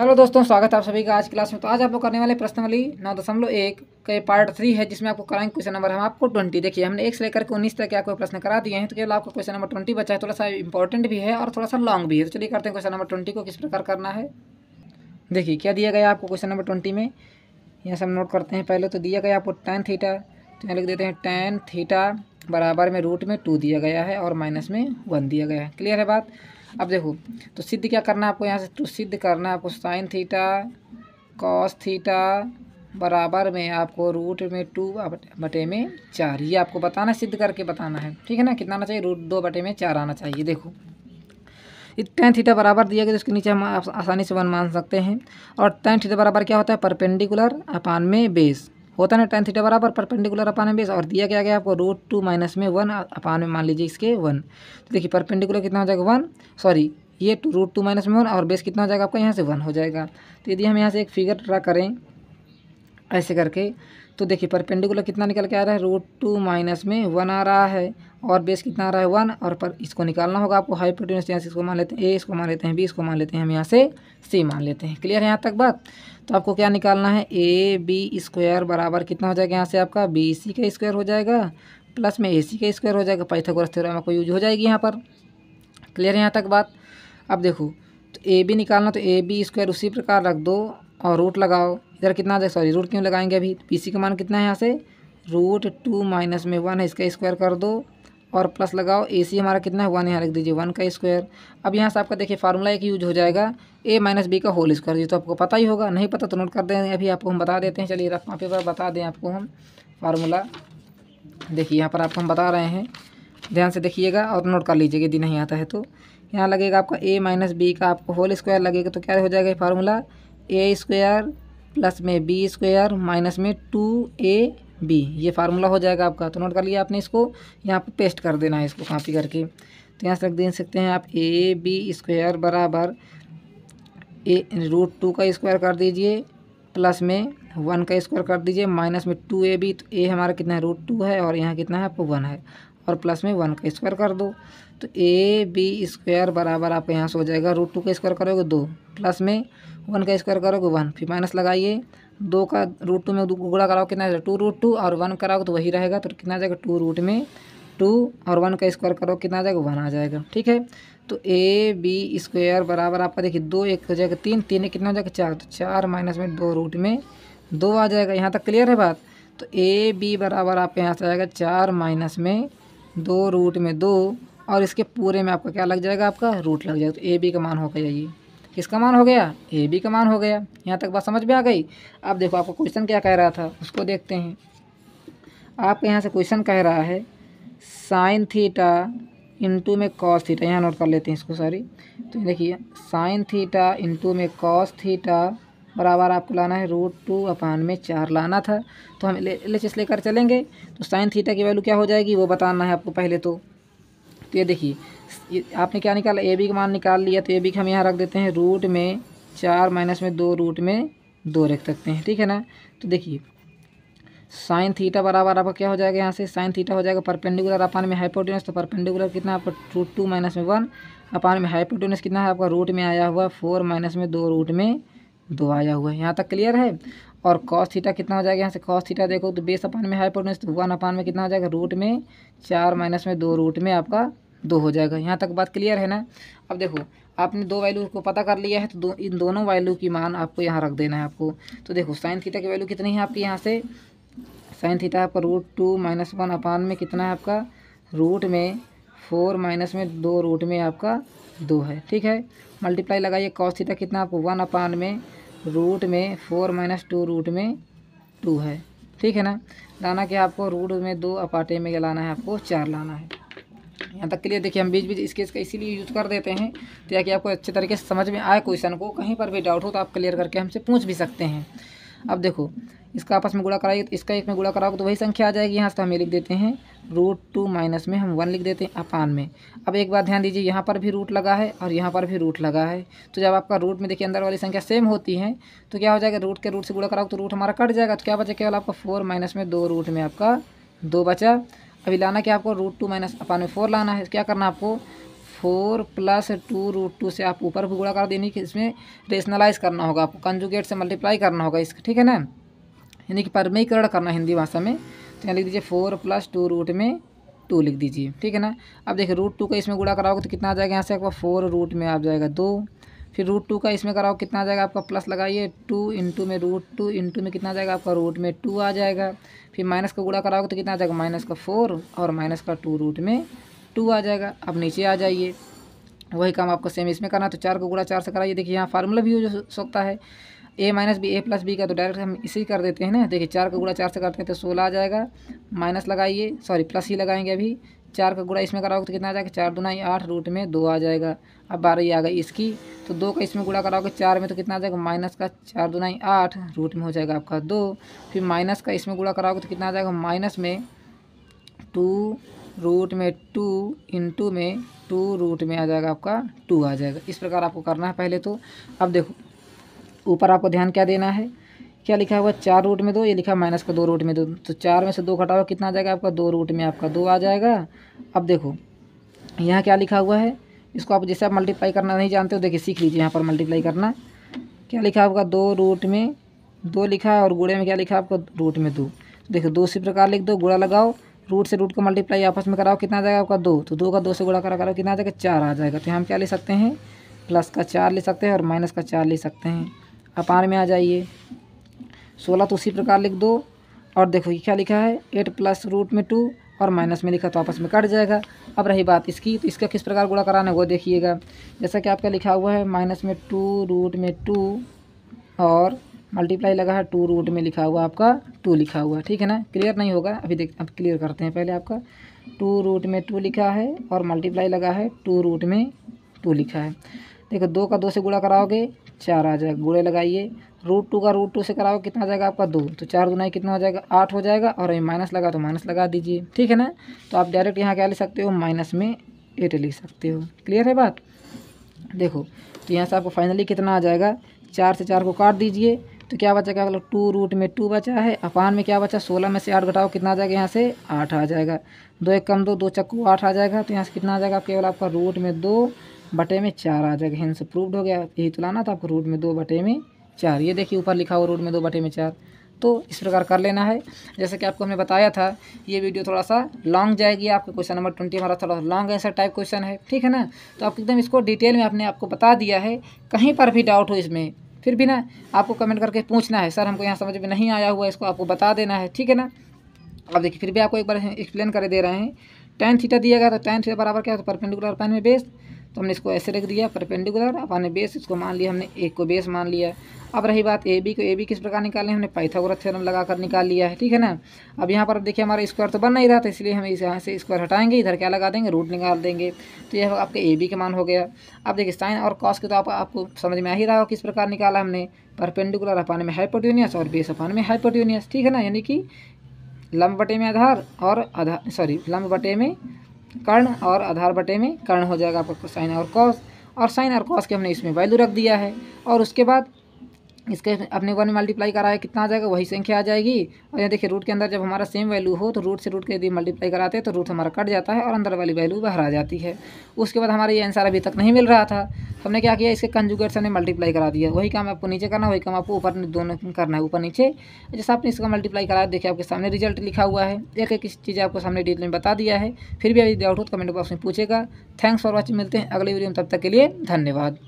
hello दोस्तों स्वागत है आप सभी का आज क्लास में तो आज आपको करने वाले प्रश्न वाली नौ दशमलव एक का पार्ट थ्री है जिसमें आपको कराएंगे क्वेश्चन नंबर हम आपको ट्वेंटी देखिए हमने एक से लेकर के उन्नीस तक आपको प्रश्न करा दिए हैं तो केवल आपको क्वेश्चन नंबर ट्वेंटी बचा है थोड़ा सा इंपॉर्टेंट भी है और थोड़ा सा लॉन्ग भी है तो चलिए करते हैं क्वेश्चन नंबर ट्वेंटी को किस प्रकार करना है देखिए क्या दिया गया आपको क्वेश्चन नंबर ट्वेंटी में यहाँ से हम नोट करते हैं पहले तो दिया गया आपको टेन थीटा तो यहाँ लिख देते हैं टेन थीटा बराबर में रूट में टू दिया गया है और माइनस में वन दिया गया है क्लियर है बात अब देखो तो सिद्ध क्या करना है आपको यहाँ से तो सिद्ध करना है आपको साइन थीटा कॉस थीटा बराबर में आपको रूट में टू बटे में चार ये आपको बताना सिद्ध करके बताना है ठीक है ना कितना आना चाहिए रूट दो बटे में चार आना चाहिए देखो टेन थीटा बराबर दिया गया तो उसके नीचे हम आसानी से वन मान सकते हैं और टेन थीटा बराबर क्या होता है परपेंडिकुलर अपान में बेस होता है ना टेन थीटा बराबर परपेंडिकुलर अपान में बेस और दिया क्या गया आपको रूट टू माइनस में वन अपान में मान लीजिए इसके वन तो देखिए परपेंडिकुलर कितना हो जाएगा वन सॉरी ये टू रूट टू माइनस में वन और बेस कितना हो जाएगा आपका यहाँ से वन हो जाएगा तो यदि हम यहाँ से एक फिगर ड्रा करें ऐसे करके तो देखिए परपेंडिकुलर कितना निकल के आ रहा है रूट टू माइनस में वन आ रहा है और बेस कितना आ रहा है वन और पर इसको निकालना होगा आपको प्रोटीन यहाँ से इसको मान लेते हैं ए इसको मान लेते हैं बी इसको मान लेते हैं हम यहाँ से सी मान लेते हैं क्लियर है यहाँ तक बात तो आपको क्या निकालना है ए बी स्क्वायर बराबर कितना हो जाएगा यहाँ से आपका बी सी का स्क्वायर हो जाएगा प्लस में ए सी का स्क्वायर हो जाएगा पाइथागोरस थ्योरम आपको यूज हो जाएगी यहाँ पर क्लियर है यहाँ तक बात अब देखो तो ए बी निकालना तो ए बी स्क्वायर उसी प्रकार रख दो और रूट लगाओ इधर कितना आ सॉरी रूट क्यों लगाएंगे अभी पी सी का मान कितना है यहाँ से रूट टू माइनस में वन है इसका स्क्वायर कर दो और प्लस लगाओ ए सी हमारा कितना है वन यहाँ लिख दीजिए वन का स्क्वायर अब यहाँ से आपका देखिए फार्मूला एक यूज हो जाएगा ए माइनस बी का होल स्क्वायर ये तो आपको पता ही होगा नहीं पता तो नोट कर दें अभी आपको हम बता देते हैं चलिए रफ माफी पर बता दें आपको हम फार्मूला देखिए यहाँ पर आपको हम बता रहे हैं ध्यान से देखिएगा और नोट कर लीजिएगा यदि नहीं आता है तो यहाँ लगेगा आपका ए माइनस बी का आपको होल स्क्वायर लगेगा तो क्या हो जाएगा फार्मूला ए स्क्वायर प्लस में बी स्क्वायर माइनस में टू ए बी ये फार्मूला हो जाएगा आपका तो नोट कर लिया आपने इसको यहाँ पे पेस्ट कर देना है इसको कॉपी करके तो यहाँ से रख दे सकते हैं आप ए बी स्क्वायर बराबर ए रूट टू का स्क्वायर कर दीजिए प्लस में वन का स्क्वायर कर दीजिए माइनस में टू ए बी तो ए हमारा कितना है रूट टू है और यहाँ कितना है आपको वन है और प्लस में वन का स्क्वायर कर दो तो ए बी स्क्वायर बराबर आपका यहाँ से हो जाएगा रूट टू का स्क्वायर करोगे दो प्लस में वन का स्क्वायर करोगे वन फिर माइनस लगाइए दो का रूट टू में गुड़ा कराओ कितना टू रूट टू और वन कराओ तो वही रहेगा तो कितना जाएगा टू रूट में टू और वन का स्क्वायर करो कितना जाएगा वन आ जाएगा ठीक है तो ए बी स्क्वायर बराबर आपका देखिए दो एक हो जाएगा तीन तीन एक कितना हो जाएगा चार तो चार माइनस में दो रूट में दो आ जाएगा यहाँ तक क्लियर है बात तो ए बी बराबर आपके यहाँ से आएगा चार माइनस में दो रूट में दो और इसके पूरे में आपका क्या लग जाएगा आपका रूट लग जाएगा तो ए बी का मान होगा यही किसका मान हो गया ए बी का मान हो गया यहाँ तक बात समझ में आ गई अब देखो आपको क्वेश्चन क्या कह रहा था उसको देखते हैं आपके यहाँ से क्वेश्चन कह रहा है साइन थीटा इंटू में कॉस थीटा यहाँ नोट कर लेते हैं इसको सॉरी तो देखिए साइन थीटा इंटू में कॉस थीटा बराबर आपको लाना है रूट टू अपान में चार लाना था तो हम एल ले, एच लेकर चलेंगे तो साइन थीटा की वैल्यू क्या हो जाएगी वो बताना है आपको पहले तो तो ये देखिए आपने क्या निकाला ए बी का मान निकाल लिया तो ए बी का हम यहाँ रख देते हैं रूट में चार माइनस में दो रूट में दो रख सकते हैं ठीक है ना तो देखिए साइन थीटा बराबर आपका क्या हो जाएगा यहाँ से साइन थीटा हो जाएगा परपेंडिकुलर अपान में हाइपोटेनस तो परपेंडिकुलर कितना आपका रूट टू माइनस में वन अपान में हाइपोटेनस कितना है आपका रूट में आया हुआ फोर माइनस में दो रूट में दो आया हुआ है यहाँ तक क्लियर है और कॉस थीटा कितना हो जाएगा यहाँ से कॉस थीटा देखो तो बेस अपान में हाइपोटेनस तो वन अपान में कितना हो जाएगा रूट में चार माइनस में दो रूट में आपका दो हो जाएगा यहाँ तक बात क्लियर है ना अब देखो आपने दो वैल्यू को पता कर लिया है तो दो इन दोनों वैल्यू की मान आपको यहाँ रख देना है आपको तो देखो साइन थीटा की वैल्यू कितनी है आपके यहाँ से साइन थीटा आपका root two minus one upon में कितना है आपका रूट में फोर माइनस में दो रूट में आपका दो है ठीक है मल्टीप्लाई लगाइए कॉस थीटा कितना आपको वन अपान में रूट में फोर माइनस टू रूट में टू है ठीक है ना लाना कि आपको रूट में दो अपाटे में लाना है आपको चार लाना है यहाँ तक के लिए देखिए हम बीच बीच स्केच का इसीलिए यूज़ कर देते हैं ताकि आपको अच्छे तरीके से समझ में आए क्वेश्चन को कहीं पर भी डाउट हो तो आप क्लियर करके हमसे पूछ भी सकते हैं अब देखो इसका आपस में गुड़ा कराइए तो इसका एक में गुड़ा कराओगे तो वही संख्या आ जाएगी यहाँ से तो हमें लिख देते हैं रूट टू माइनस में हम वन लिख देते हैं अपान में अब एक बार ध्यान दीजिए यहाँ पर भी रूट लगा है और यहाँ पर भी रूट लगा है तो जब आपका रूट में देखिए अंदर वाली संख्या सेम होती है तो क्या हो जाएगा रूट के रूट से गुड़ा कराओगे तो रूट हमारा कट जाएगा तो क्या बचा केवल आपका फोर माइनस में दो रूट में आपका दो बचा अभी लाना क्या आपको रूट टू माइनस अपान में फोर लाना है तो क्या करना आपको four plus two root two से आप ऊपर भी गुड़ा कर देनी कि इसमें रेशनलाइज करना होगा आपको कंजुगेट से मल्टीप्लाई करना होगा इसका ठीक है ना यानी कि परमीकरण करना हिंदी भाषा में तो यहाँ लिख दीजिए फोर प्लस टू रूट में टू लिख दीजिए ठीक है ना अब देखिए रूट टू का इसमें गुड़ा कराओगे तो कितना आ जाएगा यहाँ से आपका फोर रूट में आ जाएगा दो फिर रूट टू का इसमें कराओ कितना आ जाएगा आपका प्लस लगाइए टू इंटू में रूट टू इंटू में कितना आ जाएगा आपका रूट में टू आ जाएगा फिर माइनस का गुड़ा कराओगे तो कितना आ जाएगा माइनस का फोर और माइनस का टू रूट में टू आ जाएगा अब नीचे आ जाइए वही काम आपको सेम इसमें करना तो चार को गुड़ा चार से कराइए देखिए यहाँ फार्मूला भी हो सकता है A minus B A plus B का तो डायरेक्ट हम इसी कर देते हैं ना देखिए चार का गुड़ा चार से करते हैं तो सोलह आ जाएगा माइनस लगाइए सॉरी प्लस ही लगाएंगे अभी चार का गुड़ा इसमें कराओगे तो कितना आ जाएगा चार दूना आठ रूट में दो आ जाएगा अब बारह ही आ गई इसकी तो दो का इसमें गुड़ा कराओगे चार में तो कितना आ जाएगा माइनस का चार दूना आठ रूट में हो जाएगा आपका दो फिर माइनस का इसमें गुड़ा कराओगे तो कितना आ जाएगा माइनस में टू रूट में टू इंटू में टू रूट में आ जाएगा आपका टू आ जाएगा इस प्रकार आपको करना है पहले तो अब देखो ऊपर आपको ध्यान क्या देना है क्या लिखा हुआ चार रूट में दो ये लिखा माइनस का दो रूट में दो तो चार में से दो घटाओ कितना आ जाएगा आपका दो रूट में आपका दो आ जाएगा अब देखो यहाँ क्या लिखा हुआ है इसको आप जैसे आप मल्टीप्लाई करना नहीं जानते हो देखिए सीख लीजिए यहाँ पर मल्टीप्लाई करना क्या लिखा आपका दो रूट में दो लिखा है और गुड़े में क्या लिखा आपका रूट में दो देखो दो इसी प्रकार लिख दो गुड़ा लगाओ रूट से रूट का मल्टीप्लाई आपस में कराओ कितना आ जाएगा आपका दो तो दो का दो से गुणा करा करो कितना आ जाएगा चार आ जाएगा तो हम क्या ले सकते हैं प्लस का चार ले सकते हैं और माइनस का चार ले सकते हैं अपार में आ जाइए सोलह तो उसी प्रकार लिख दो और देखो ये क्या लिखा है एट प्लस रूट में टू और माइनस में लिखा तो आपस में कट जाएगा अब रही बात इसकी तो इसका किस प्रकार गुणा कराना है वो देखिएगा जैसा कि आपका लिखा हुआ है माइनस में टू रूट में टू और मल्टीप्लाई लगा है टू रूट में लिखा हुआ आपका टू लिखा हुआ ठीक है ना क्लियर नहीं होगा अभी देख अब क्लियर करते हैं पहले आपका टू रूट में टू लिखा है और मल्टीप्लाई लगा है टू रूट में टू लिखा है देखो दो का दो से गुड़ा कराओगे चार आ जाएगा गुड़े लगाइए रूट टू का रूट टू से कराओ कितना आ जाएगा आपका दो तो चार दुनाई कितना हो जाएगा आठ हो जाएगा और ये माइनस लगा तो माइनस लगा दीजिए ठीक है ना तो आप डायरेक्ट यहाँ क्या लिख सकते हो माइनस में एट लिख सकते हो क्लियर है बात देखो तो यहाँ से आपको फाइनली कितना आ जाएगा चार से चार को काट दीजिए तो क्या बचा क्या मतलब टू रूट में टू बचा है अपान में क्या बचा सोलह में से आठ घटाओ कितना आ जाएगा यहाँ से आठ आ जाएगा दो एक कम दो दो चक्कू आठ आ जाएगा तो यहाँ से कितना आ जाएगा केवल आपका रूट में दो बटे में चार आ जाएगा हिंस प्रूव्ड हो गया यही तो लाना था आपको रूट में दो बटे में चार ये देखिए ऊपर लिखा हुआ रूट में दो बटे में चार तो इस प्रकार कर लेना है जैसे कि आपको हमने बताया था ये वीडियो थोड़ा सा लॉन्ग जाएगी आपका क्वेश्चन नंबर ट्वेंटी हमारा थोड़ा लॉन्ग ऐसा टाइप क्वेश्चन है ठीक है ना तो आप एकदम इसको डिटेल में आपने आपको बता दिया है कहीं पर भी डाउट हो इसमें फिर भी ना आपको कमेंट करके पूछना है सर हमको यहाँ समझ में नहीं आया हुआ इसको आपको बता देना है ठीक है ना अब देखिए फिर भी आपको एक बार एक्सप्लेन कर दे रहे हैं टेन थीटा दिया गया तो टेन थीटा बराबर क्या होता है परपेंडिकुलर तो पेन में बेस्ट तो हमने इसको ऐसे रख दिया परपेंडिकुलर अब हमने बेस इसको मान लिया हमने एक को बेस मान लिया अब रही बात ए बी को ए बी किस प्रकार निकाले हमने पाइथागोरस थ्योरम लगा कर निकाल लिया है ठीक है ना अब यहाँ पर अब देखिए हमारा स्क्वायर तो बन नहीं रहा था इसलिए हम इस यहाँ से स्क्वायर हटाएंगे इधर क्या लगा देंगे रूट निकाल देंगे तो यह आपके ए बी का मान हो गया अब देखिए साइन और कॉस के तो आप, आपको समझ में आ ही रहा हो किस प्रकार निकाला हमने परपेंडिकुलर अपान में हाइपोट्यूनियस और बेस अपान में हाइपोट्यूनियस ठीक है ना यानी कि लंब बटे में आधार और आधार सॉरी लंब बटे में कर्ण और आधार बटे में कर्ण हो जाएगा आपका साइन और कॉस और साइन और कॉस के हमने इसमें वैल्यू रख दिया है और उसके बाद इसके अपने वन मल्टीप्लाई कराया कितना आ जाएगा वही संख्या आ जाएगी और यहाँ देखिए रूट के अंदर जब हमारा सेम वैल्यू हो तो रूट से रूट के यदि मल्टीप्लाई कराते हैं तो रूट हमारा कट जाता है और अंदर वाली वैल्यू बाहर आ जाती है उसके बाद हमारा ये आंसर अभी तक नहीं मिल रहा था हमने क्या किया इसके कंजुगेट से हमने मल्टीप्लाई करा दिया वही काम आपको नीचे करना वही काम आपको ऊपर दोनों करना है ऊपर नीचे जैसे आपने इसका मल्टीप्लाई कराया देखिए आपके सामने रिजल्ट लिखा हुआ है एक एक चीज़ आपको सामने डिटेल में बता दिया है फिर भी अभी डाउट हो तो कमेंट बॉक्स में पूछेगा थैंक्स फॉर वॉचिंग मिलते हैं अगले वीडियो में तब तक के लिए धन्यवाद